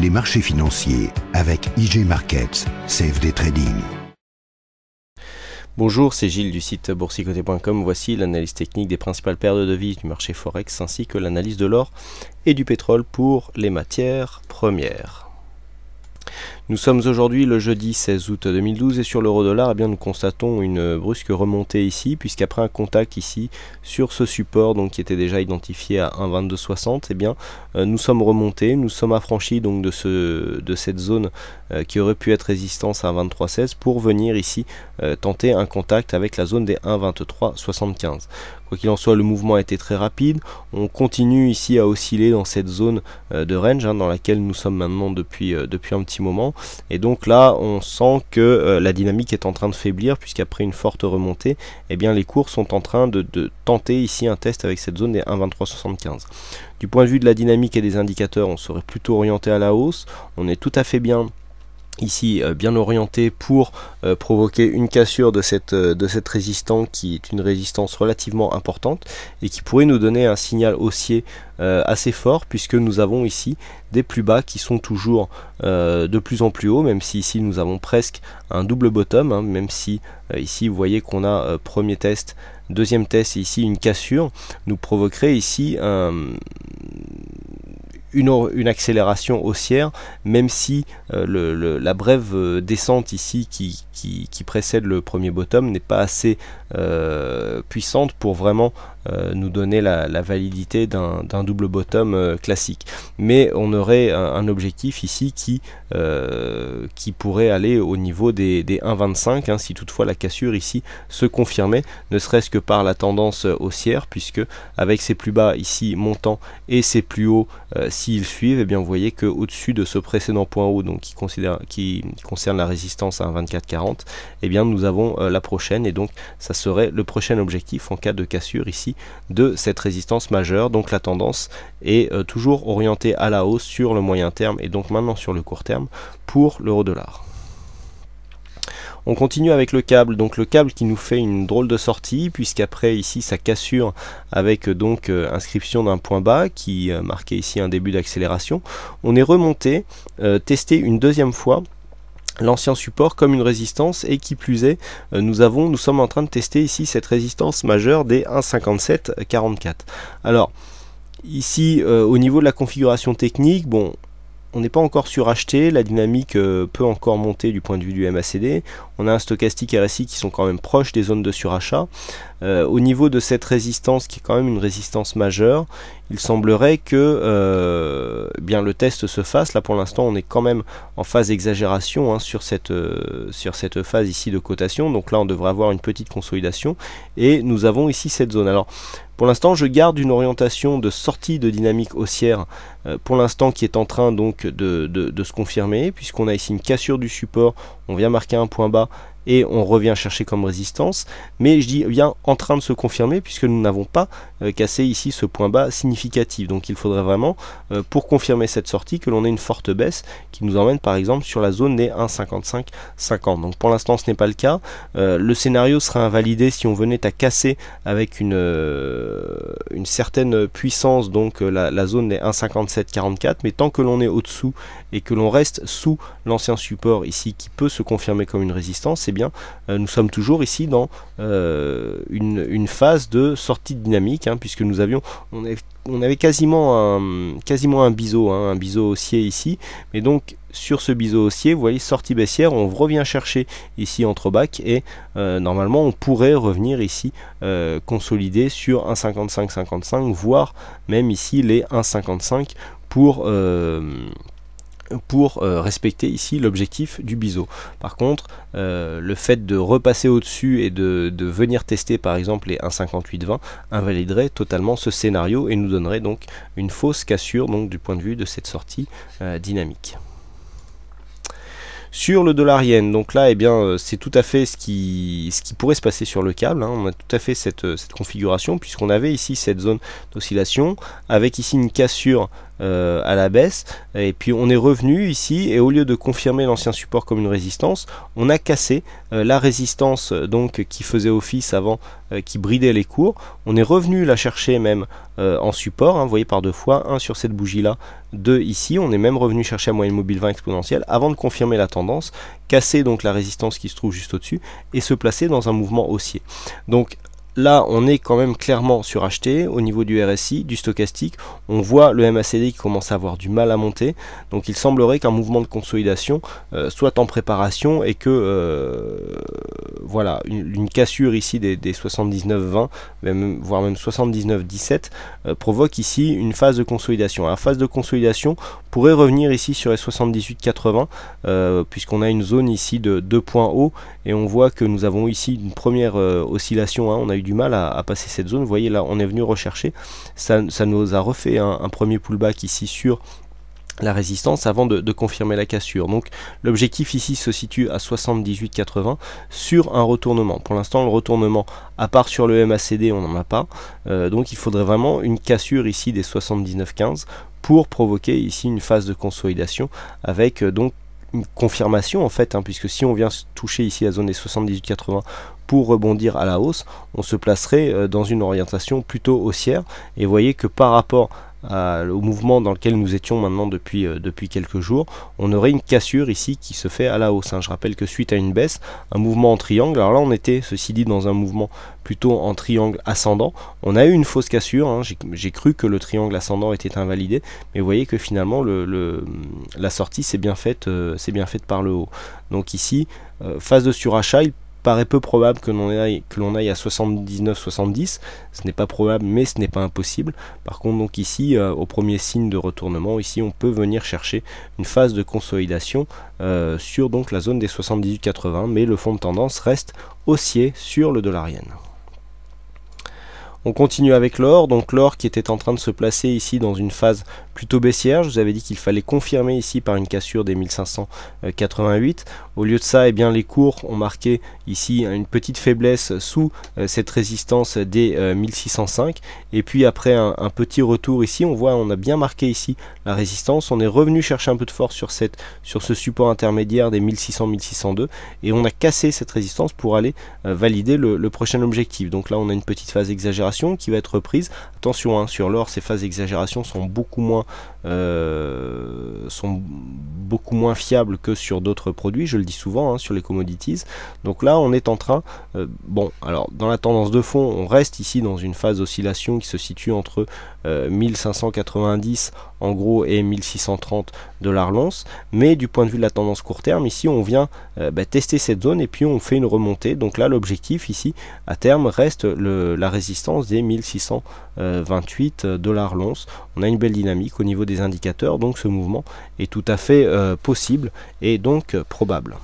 les marchés financiers avec IG Markets, Save Trading. Bonjour, c'est Gilles du site boursicoté.com. Voici l'analyse technique des principales paires de devises du marché Forex ainsi que l'analyse de l'or et du pétrole pour les matières premières. Nous sommes aujourd'hui le jeudi 16 août 2012 et sur l'euro-dollar, eh bien nous constatons une brusque remontée ici, puisqu'après un contact ici sur ce support donc qui était déjà identifié à 1,2260, eh bien euh, nous sommes remontés, nous sommes affranchis donc de ce de cette zone euh, qui aurait pu être résistance à 1,2316 pour venir ici euh, tenter un contact avec la zone des 1,2375. Quoi qu'il en soit, le mouvement a été très rapide. On continue ici à osciller dans cette zone de range hein, dans laquelle nous sommes maintenant depuis, depuis un petit moment. Et donc là, on sent que euh, la dynamique est en train de faiblir, puisqu'après une forte remontée, eh bien, les cours sont en train de tenter ici un test avec cette zone des 1,2375. Du point de vue de la dynamique et des indicateurs, on serait plutôt orienté à la hausse. On est tout à fait bien ici euh, bien orienté pour euh, provoquer une cassure de cette, euh, de cette résistance qui est une résistance relativement importante et qui pourrait nous donner un signal haussier assez fort puisque nous avons ici des plus bas qui sont toujours de plus en plus haut même si ici nous avons presque un double bottom hein, même si ici vous voyez qu'on a premier test deuxième test et ici une cassure nous provoquerait ici un une, accélération haussière, même si euh, le, la brève euh, descente ici qui, qui, précède le premier bottom n'est pas assez euh, puissante pour vraiment euh, nous donner la, validité d'un double bottom euh, classique. Mais on aurait un, objectif ici qui, euh, qui pourrait aller au niveau des, 1,25 hein, si toutefois la cassure ici se confirmait, ne serait-ce que par la tendance haussière, puisque avec ses plus bas ici montant et ses plus hauts s'ils suivent, et eh bien vous voyez que au dessus de ce précédent point haut, donc qui, considère, qui concerne la résistance à 1,2440, et eh bien nous avons la prochaine et donc ça serait le prochain objectif en cas de cassure ici de cette résistance majeure. Donc la tendance est euh, toujours orientée à la hausse sur le moyen terme et donc maintenant sur le court terme pour l'euro dollar. On continue avec le câble, donc le câble qui nous fait une drôle de sortie, puisqu'après ici ça cassure avec euh, donc euh, inscription d'un point bas qui marquait ici un début d'accélération, on est remonté, testé une deuxième fois l'ancien support comme une résistance et qui plus est euh, nous avons nous sommes en train de tester ici cette résistance majeure des 1,5744 alors ici euh, au niveau de la configuration technique bon on n'est pas encore suracheté, la dynamique euh, peut encore monter du point de vue du MACD. On a un stochastique RSI qui sont quand même proches des zones de surachat. au niveau de cette résistance, qui est quand même une résistance majeure, il semblerait que euh, bien le test se fasse. Là pour l'instant on est quand même en phase d'exagération hein, sur, cette, euh, sur cette phase ici de cotation. Donc là on devrait avoir une petite consolidation et nous avons ici cette zone. Alors pour l'instant je garde une orientation de sortie de dynamique haussière euh, pour l'instant qui est en train donc de se confirmer puisqu'on a ici une cassure du support, on vient marquer un point bas et on revient chercher comme résistance, mais je dis eh bien en train de se confirmer puisque nous n'avons pas euh, cassé ici ce point bas significatif. Donc il faudrait vraiment, euh, pour confirmer cette sortie, que l'on ait une forte baisse qui nous emmène par exemple sur la zone des 1,5550. Donc pour l'instant ce n'est pas le cas. Euh, le scénario sera invalidé si on venait à casser avec une, une certaine puissance donc la, la zone des 1,5744, mais tant que l'on est au-dessous et que l'on reste sous l'ancien support ici qui peut se confirmer comme une résistance, bien, euh, nous sommes toujours ici dans euh, une, phase de sortie dynamique, hein, puisque nous avions, on avait, quasiment un, quasiment un biseau, hein, un biseau haussier ici, mais donc sur ce biseau haussier, vous voyez, sortie baissière, on revient chercher ici entre bac et euh, normalement on pourrait revenir ici consolider sur 1,55-55, voire même ici les 1,55 pour pour euh, respecter ici l'objectif du biseau. Par contre, euh, le fait de repasser au-dessus et de, venir tester par exemple les 1,5820 invaliderait totalement ce scénario et nous donnerait donc une fausse cassure donc, du point de vue de cette sortie euh, dynamique. Sur le dollar yen, donc là, eh bien, c'est tout à fait ce qui, ce qui pourrait se passer sur le câble. Hein. On a tout à fait cette, cette configuration, puisqu'on avait ici cette zone d'oscillation, avec ici une cassure euh, à la baisse. Et puis on est revenu ici et au lieu de confirmer l'ancien support comme une résistance, on a cassé euh, la résistance donc qui faisait office avant, euh, qui bridait les cours. On est revenu la chercher même en support, hein, vous voyez par deux fois, un sur cette bougie là, deux ici. On est même revenu chercher à moyenne mobile 20 exponentielle avant de confirmer la tendance, casser donc la résistance qui se trouve juste au-dessus et se placer dans un mouvement haussier. Donc Là, on est quand même clairement suracheté au niveau du RSI, du stochastique. On voit le MACD qui commence à avoir du mal à monter. Donc il semblerait qu'un mouvement de consolidation euh, soit en préparation et que euh, voilà, une, cassure ici des, des 79-20, voire même 79-17, euh, provoque ici une phase de consolidation. La phase de consolidation pourrait revenir ici sur les 78-80, euh, puisqu'on a une zone ici de deux points hauts, et on voit que nous avons ici une première euh, oscillation, hein. on a eu du mal à, passer cette zone, vous voyez là, on est venu rechercher, ça, nous a refait un, un premier pullback ici sur la résistance avant de, confirmer la cassure. Donc l'objectif ici se situe à 78,80 sur un retournement. Pour l'instant le retournement, à part sur le MACD, on n'en a pas. Euh, donc il faudrait vraiment une cassure ici des 79,15 pour provoquer ici une phase de consolidation avec euh, donc une confirmation en fait, hein, puisque si on vient toucher ici la zone des 78,80 pour rebondir à la hausse, on se placerait euh, dans une orientation plutôt haussière. Et voyez que par rapport au mouvement dans lequel nous étions maintenant depuis, euh, depuis quelques jours, on aurait une cassure ici qui se fait à la hausse. Hein. Je rappelle que suite à une baisse, un mouvement en triangle, alors là on était, ceci dit, dans un mouvement plutôt en triangle ascendant, on a eu une fausse cassure, hein. j'ai cru que le triangle ascendant était invalidé, mais vous voyez que finalement le, la sortie s'est bien, faite, euh, bien par le haut. Donc ici, euh, phase de surachat, paraît peu probable que l'on aille, à 79-70. Ce n'est pas probable, mais ce n'est pas impossible. Par contre, donc ici, euh, au premier signe de retournement, ici, on peut venir chercher une phase de consolidation euh, sur donc la zone des 78,80 mais le fond de tendance reste haussier sur le dollar on continue avec l'or, donc l'or qui était en train de se placer ici dans une phase plutôt baissière. Je vous avais dit qu'il fallait confirmer ici par une cassure des 1588. Au lieu de ça, eh bien, les cours ont marqué ici une petite faiblesse sous euh, cette résistance des 1605. Euh, Et puis après un, petit retour ici, on voit, on a bien marqué ici la résistance. On est revenu chercher un peu de force sur, cette, sur ce support intermédiaire des 1600-1602. Et on a cassé cette résistance pour aller euh, valider le, prochain objectif. Donc là, on a une petite phase exagérée qui va être prise, Attention, hein, sur l'or, ces phases d'exagération sont beaucoup moins euh, sont beaucoup moins fiables que sur d'autres produits. Je le dis souvent hein, sur les commodities. Donc là, on est en train, euh, bon, alors dans la tendance de fond, on reste ici dans une phase d'oscillation qui se situe entre 1590 euh, en gros est 1630 dollars l'once. Mais du point de vue de la tendance court terme, ici on vient euh, bah, tester cette zone et puis on fait une remontée. Donc là l'objectif ici à terme reste la résistance des 1628 dollars l'once. On a une belle dynamique au niveau des indicateurs, donc ce mouvement est tout à fait euh, possible et donc euh, probable.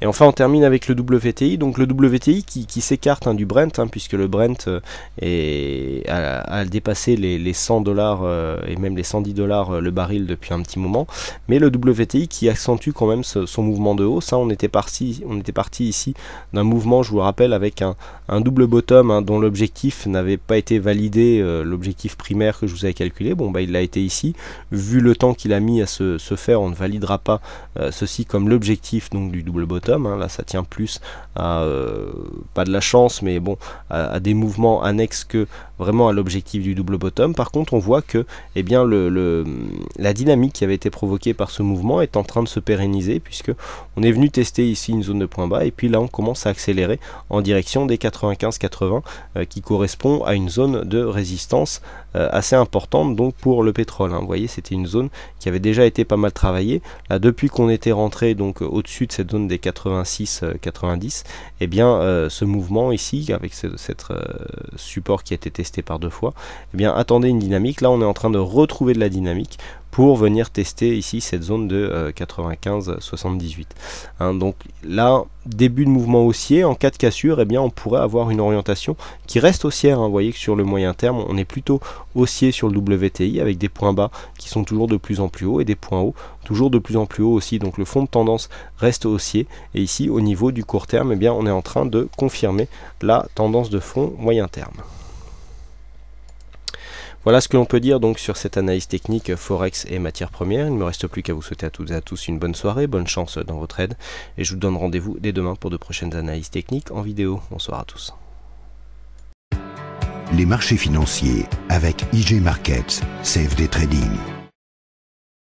Et enfin, on termine avec le WTI. Donc le WTI qui, s'écarte hein, du Brent, hein, puisque le Brent euh, est, a, dépassé les, 100 dollars euh, et même les 110 dollars euh, le baril depuis un petit moment. Mais le WTI qui accentue quand même son mouvement de hausse. Ça, hein. On était parti, on était parti ici d'un mouvement, je vous rappelle, avec un, un double bottom hein, dont l'objectif n'avait pas été validé, euh, l'objectif primaire que je vous avais calculé, bon bah il l'a été ici. Vu le temps qu'il a mis à se, se, faire, on ne validera pas euh, ceci comme l'objectif donc du double bottom. Hein. Là ça tient plus à euh, pas de la chance mais bon à des mouvements annexes que vraiment à l'objectif du double bottom. Par contre, on voit que eh bien, le, la dynamique qui avait été provoquée par ce mouvement est en train de se pérenniser puisque on est venu tester ici une zone de point bas et puis là on commence à accélérer en direction des 95-80 euh, qui correspond à une zone de résistance euh, assez importante donc pour le pétrole. Hein. Vous voyez, c'était une zone qui avait déjà été pas mal travaillée. Là, depuis qu'on était rentré donc euh, au-dessus de cette zone des 86-90, et euh, eh bien ce mouvement ici, avec cet support qui a été testé par deux fois, eh attendait bien attendez une dynamique. Là, on est en train de retrouver de la dynamique pour venir tester ici cette zone de 95,78. Euh, 78 hein, donc là, début de mouvement haussier, en cas de cassure, eh bien, on pourrait avoir une orientation qui reste haussière. Hein. Vous voyez que sur le moyen terme, on est plutôt haussier sur le WTI avec des points bas qui sont toujours de plus en plus hauts et des points hauts toujours de plus en plus hauts aussi. Donc le fond de tendance reste haussier. Et ici, au niveau du court terme, eh bien, on est en train de confirmer la tendance de fond moyen terme. Voilà ce que l'on peut dire donc sur cette analyse technique euh, Forex et matières premières. Il ne me reste plus qu'à vous souhaiter à toutes et à tous une bonne soirée, bonne chance euh, dans votre aide et je vous donne rendez-vous dès demain pour de prochaines analyses techniques en vidéo. Bonsoir à tous. Les marchés financiers avec IG Markets, Save Trading.